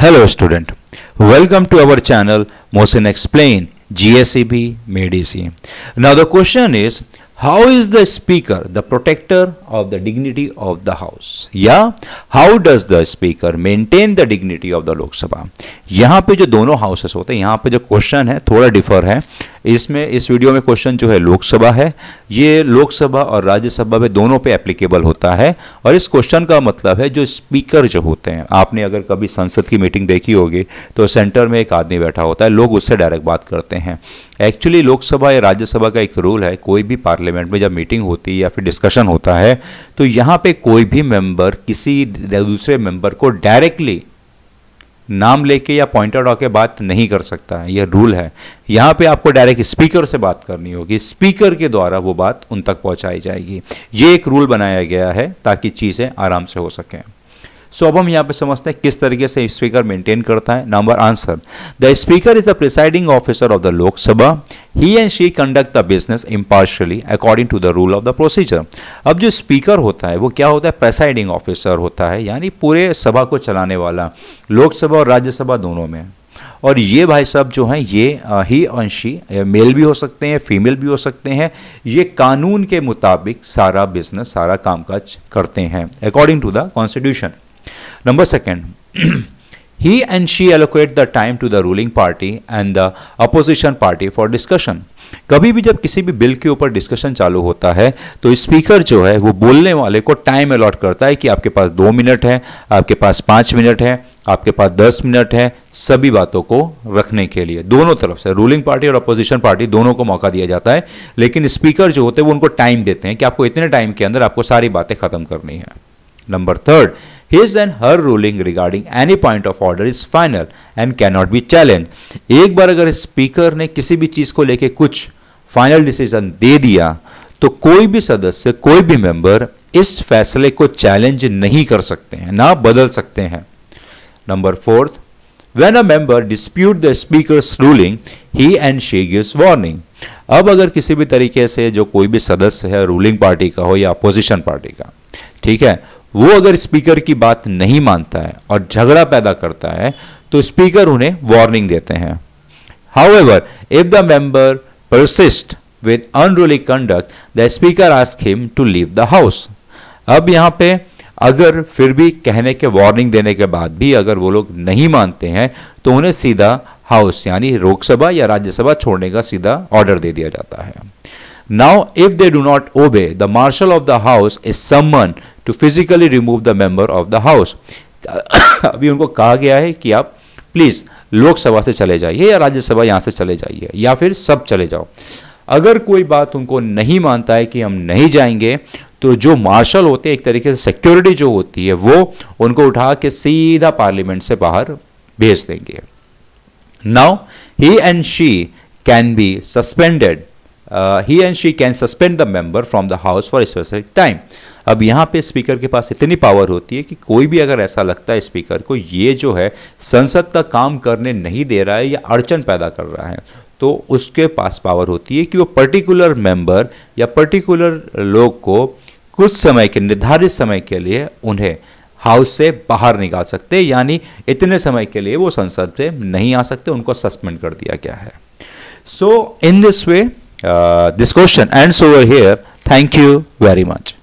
Hello student welcome to our channel Mohsin explain G S C B medicine now the question is how is the speaker the protector of the dignity of the house या how does the speaker maintain the dignity of the Lok Sabha यहां पे जो दोनों houses होते हैं यहां पे जो क्वेश्चन है थोड़ा डिफर है इसमें इस वीडियो में क्वेश्चन जो है लोकसभा है ये लोकसभा और राज्यसभा में दोनों पे एप्लीकेबल होता है और इस क्वेश्चन का मतलब है जो स्पीकर जो होते हैं आपने अगर कभी संसद की मीटिंग देखी होगी तो सेंटर में एक आदमी बैठा होता है लोग उससे डायरेक्ट बात करते हैं एक्चुअली लोकसभा या राज्यसभा का एक रूल है कोई भी पार्लियामेंट में जब मीटिंग होती है या फिर डिस्कशन होता है तो यहाँ पर कोई भी मेम्बर किसी दूसरे मेम्बर को डायरेक्टली नाम लेके या पॉइंटर आके बात नहीं कर सकता है यह रूल है यहाँ पे आपको डायरेक्ट स्पीकर से बात करनी होगी स्पीकर के द्वारा वो बात उन तक पहुँचाई जाएगी ये एक रूल बनाया गया है ताकि चीज़ें आराम से हो सकें सो so, अब हम यहाँ पे समझते हैं किस तरीके से स्पीकर मेंटेन करता है number answer the speaker is the presiding officer of the Lok Sabha he and she conduct the business impartially according to the rule of the procedure अब जो स्पीकर होता है वो क्या होता है प्रेसाइडिंग ऑफिसर होता है यानी पूरे सभा को चलाने वाला लोकसभा और राज्यसभा दोनों में और ये भाई साहब जो हैं ये ही और शी मेल भी हो सकते हैं फीमेल भी हो सकते हैं ये कानून के मुताबिक सारा बिजनेस सारा कामकाज करते हैं according to the constitution number second He and she allocate the time to the ruling party and the opposition party for discussion. कभी भी जब किसी भी बिल के ऊपर डिस्कशन चालू होता है तो स्पीकर जो है वो बोलने वाले को टाइम अलॉट करता है कि आपके पास दो मिनट है आपके पास पांच मिनट है आपके पास दस मिनट है सभी बातों को रखने के लिए दोनों तरफ से रूलिंग पार्टी और अपोजिशन पार्टी दोनों को मौका दिया जाता है लेकिन स्पीकर जो होते हैं वो उनको टाइम देते हैं कि आपको इतने टाइम के अंदर आपको सारी बातें खत्म करनी है Number third, his and her ruling regarding any point of order is final and cannot be challenged. एक बार अगर स्पीकर ने किसी भी चीज को लेके कुछ फाइनल डिसीजन दे दिया तो कोई भी सदस्य कोई भी मेंबर इस फैसले को चैलेंज नहीं कर सकते हैं ना बदल सकते हैं number fourth when a member dispute the speaker ruling he and she gives warning अब अगर किसी भी तरीके से जो कोई भी सदस्य है रूलिंग पार्टी का हो या अपोजिशन पार्टी का ठीक है वो अगर स्पीकर की बात नहीं मानता है और झगड़ा पैदा करता है तो स्पीकर उन्हें वार्निंग देते हैं however if the member persist with unruly conduct the speaker ask him to leave the house अब यहां पे अगर फिर भी कहने के वार्निंग देने के बाद भी अगर वो लोग नहीं मानते हैं तो उन्हें सीधा हाउस यानी लोकसभा या राज्यसभा छोड़ने का सीधा ऑर्डर दे दिया जाता है now if they do not obey the marshal of the house is summon to physically remove the member of the house अभी उनको कहा गया है कि आप प्लीज़ लोकसभा से चले जाइए या राज्यसभा यहाँ से चले जाइए या फिर सब चले जाओ अगर कोई बात उनको नहीं मानता है कि हम नहीं जाएंगे तो जो मार्शल होते हैं एक तरीके से सिक्योरिटी जो होती है वो उनको उठा के सीधा पार्लियामेंट से बाहर भेज देंगे now he and she can be suspended uh, he and she can suspend the member from the house for specific time अब यहाँ पे स्पीकर के पास इतनी पावर होती है कि कोई भी अगर ऐसा लगता है स्पीकर को ये जो है संसद का काम करने नहीं दे रहा है या अड़चन पैदा कर रहा है तो उसके पास पावर होती है कि वो पर्टिकुलर मेंबर या पर्टिकुलर लोग को कुछ समय के निर्धारित समय के लिए उन्हें हाउस से बाहर निकाल सकते यानी इतने समय के लिए वो संसद से नहीं आ सकते उनको सस्पेंड कर दिया गया है so in this way uh, this question. ends over here. Thank you very much.